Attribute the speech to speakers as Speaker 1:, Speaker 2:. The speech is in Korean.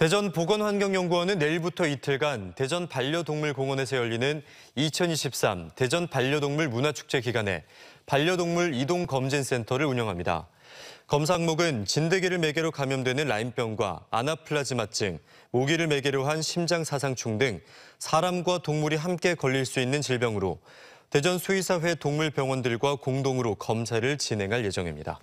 Speaker 1: 대전 보건환경연구원은 내일부터 이틀간 대전 반려동물공원에서 열리는 2023 대전 반려동물 문화축제 기간에 반려동물 이동검진센터를 운영합니다. 검사 항목은 진드기를 매개로 감염되는 라임병과 아나플라즈마증, 모기를 매개로 한 심장사상충 등 사람과 동물이 함께 걸릴 수 있는 질병으로 대전 수의사회 동물병원들과 공동으로 검사를 진행할 예정입니다.